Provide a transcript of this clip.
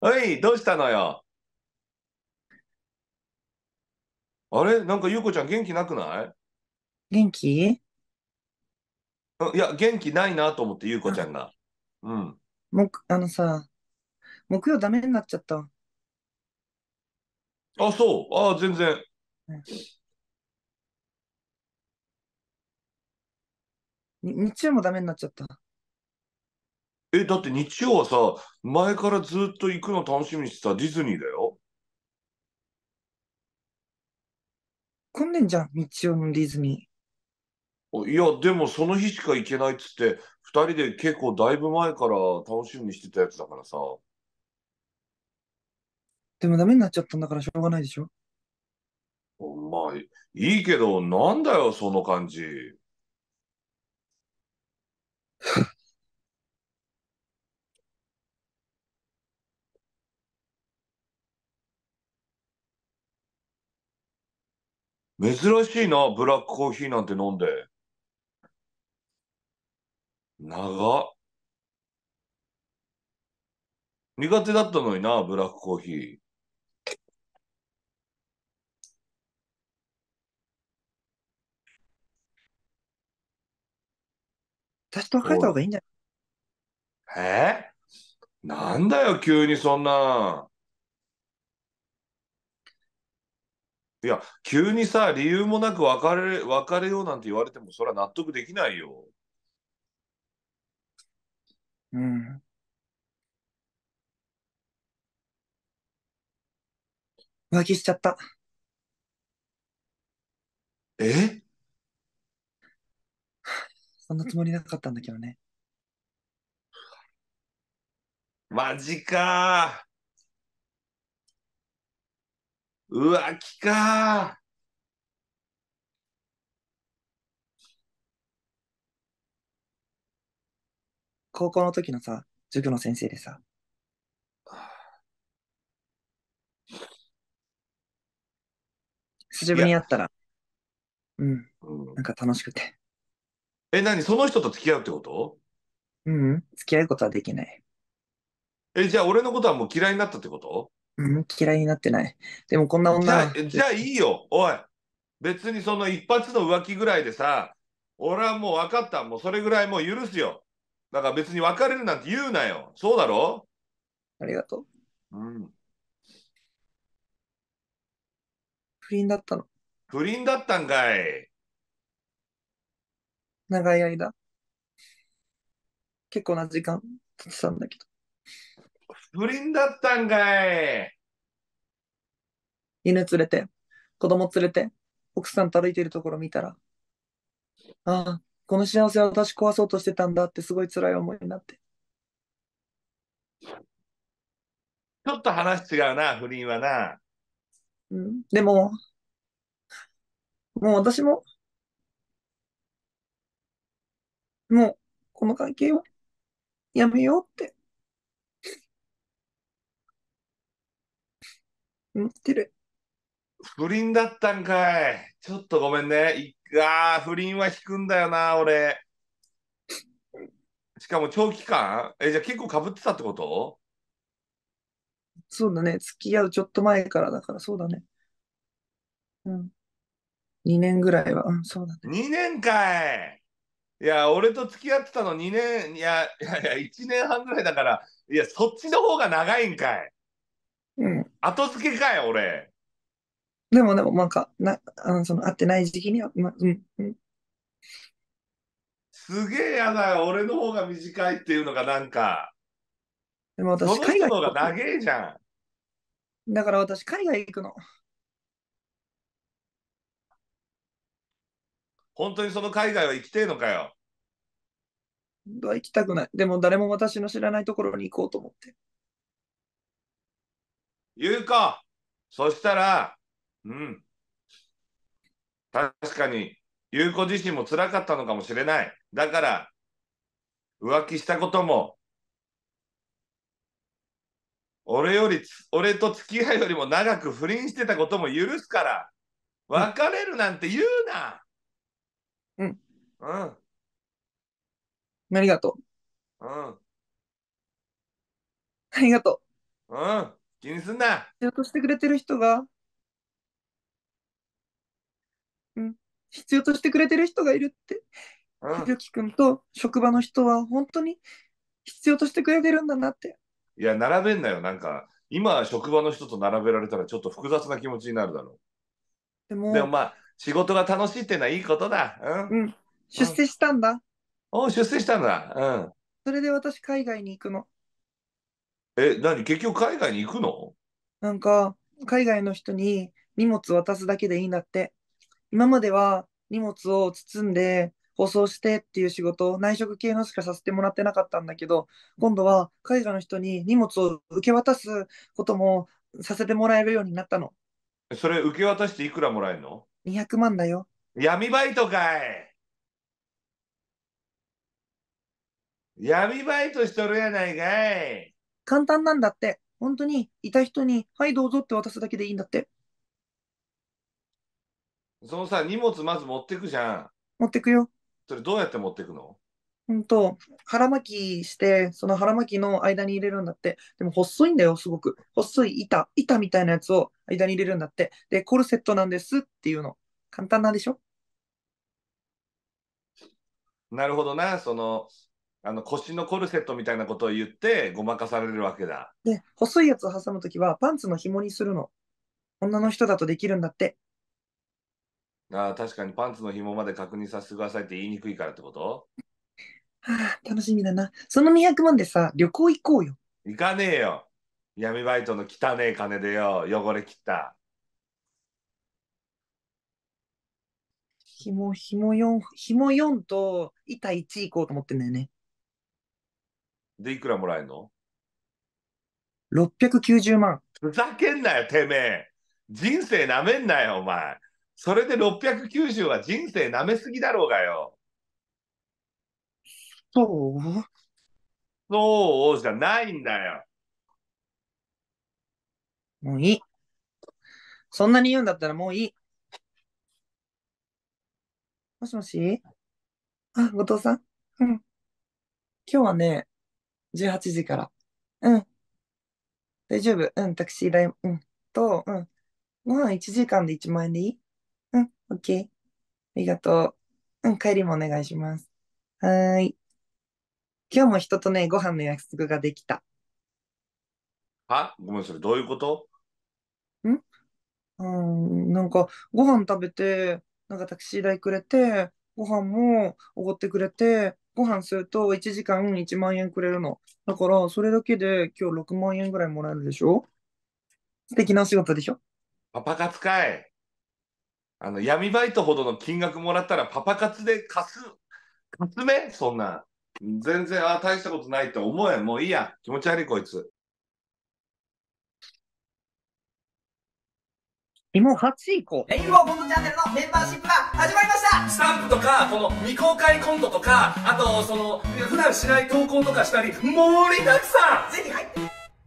おい、どうしたのよ。あれなんかゆうこちゃん元気なくない元気いや、元気ないなと思ってゆうこちゃんが。うん。もく、あのさ、木曜ダメになっちゃった。あ、そう。ああ、全然うん。日曜もダメになっちゃった。え、だって日曜はさ、前からずっと行くの楽しみにしてたディズニーだよ。混んでんじゃん、日曜のディズニー。いや、でもその日しか行けないっつって、2人で結構だいぶ前から楽しみにしてたやつだからさ。でもダメになっちゃったんだからしょうがないでしょ。お前、いいけど、なんだよ、その感じ。珍しいな、ブラックコーヒーなんて飲んで。長っ。苦手だったのにな、ブラックコーヒー。私と別れた方がいいんじゃないえー、なんだよ、急にそんな。いや、急にさ、理由もなく別れ、別れようなんて言われても、それは納得できないよ。うん。浮気しちゃった。えそんなつもりなかったんだけどね。マジか浮気か。高校の時のさ、塾の先生でさ、久しぶりに会ったら、うん、うん、なんか楽しくて。え、何その人と付き合うってことうん、付き合うことはできない。え、じゃあ俺のことはもう嫌いになったってことうん、嫌いになってない。でもこんなじゃ女、じゃあいいよ、おい。別にその一発の浮気ぐらいでさ、俺はもう分かった、もうそれぐらいもう許すよ。だから別に別れるなんて言うなよ。そうだろありがとう。うん。不倫だったの。不倫だったんかい。長い間。結構な時間経ってたんだけど。不倫だったんかい。犬連れて、子供連れて、奥さんと歩いているところ見たら、ああ、この幸せは私壊そうとしてたんだってすごい辛い思いになって。ちょっと話違うな、不倫はな。うん、でも、もう私も、もうこの関係は、やめようって持ってる。不倫だったんかい。ちょっとごめんね。ああ、不倫は引くんだよな、俺。しかも長期間え、じゃあ結構かぶってたってことそうだね。付き合うちょっと前からだから、そうだね。うん。2年ぐらいは、うん、そうだね。2年かいいや、俺と付き合ってたの2年、いや、いやいや、1年半ぐらいだから、いや、そっちの方が長いんかい。うん。後付けかよ、俺。でも、でも、なんか、な、あの、その、会ってない時期には、ま、うん、うん。すげえ嫌だよ。俺の方が短いっていうのがなんか。でも私、海外の方が長えじゃん。だから私、海外行くの。本当にその海外は行きてえのかよ。行きたくない。でも誰も私の知らないところに行こうと思って。言うか。そしたら、うん。確かに、う子自身も辛かったのかもしれない。だから、浮気したことも、俺より、俺と付き合いよりも長く不倫してたことも許すから、別れるなんて言うな。うん。うん。ありがとう。うん。ありがとう。うん。気にすんな必要としてくれてる人が、うん、必要としてくれてる人がいるって、うん、ひろきくんと職場の人は本当に必要としてくれてるんだなって。いや、並べんなよ。なんか、今、職場の人と並べられたらちょっと複雑な気持ちになるだろう。でも、でもまあ、仕事が楽しいってのはいいことだ。うん。うん、出世したんだ。お出世したんだ。うん。それで私、海外に行くの。え、何結局海外に行くのなんか、海外の人に荷物渡すだけでいいんだって。今までは荷物を包んで、舗装してっていう仕事を内職系のしかさせてもらってなかったんだけど、今度は海外の人に荷物を受け渡すこともさせてもらえるようになったの。それ受け渡していくらもらえるの ?200 万だよ。闇バイトかい闇バイトしとるやないかい簡単なんだって。本当に、いた人に、はい、どうぞって渡すだけでいいんだって。そのさ、荷物まず持ってくじゃん。持ってくよ。それどうやって持ってくのうんと、腹巻きして、その腹巻きの間に入れるんだって。でも細いんだよ、すごく。細い板、板みたいなやつを間に入れるんだって。で、コルセットなんですっていうの。簡単なんでしょなるほどな、その、あの腰のコルセットみたいなことを言ってごまかされるわけだ。で、細いやつを挟むときはパンツの紐にするの。女の人だとできるんだって。ああ、確かにパンツの紐まで確認させてくださいって言いにくいからってことはあ、楽しみだな。その200万でさ、旅行行こうよ。行かねえよ。闇バイトの汚ねえ金でよ、汚れ切った。紐、紐四紐四と板1行こうと思ってんだよね。で、いくらもらえるの ?690 万。ふざけんなよ、てめえ。人生なめんなよ、お前。それで690は人生なめすぎだろうがよ。そうそうじゃないんだよ。もういい。そんなに言うんだったらもういい。もしもしあ、後藤さんうん。今日はね、18時から。うん、大丈夫。うん、タクシー代うん、と、うん。ご飯1時間で1万円でいいうん、オッケー。ありがとう。うん、帰りもお願いします。はーい。今日も人とね、ご飯の約束ができた。はごめん、それどういうことんうん、なんか、ご飯食べて、なんかタクシー代くれて、ご飯もおごってくれて、ご飯すると1時間1万円くれるの。だから、それだけで今日6万円ぐらいもらえるでしょ素敵なお仕事でしょパパ活かい。あの、闇バイトほどの金額もらったらパパ活で貸す、貸すめそんな。全然、ああ、大したことないって思え。もういいや。気持ち悪い、こいつ。キモ8以降。レインボーコントチャンネルのメンバーシップが始まりましたスタンプとか、この未公開コントとか、あと、その、普段しない投稿とかしたり、盛りだくさんぜひ入って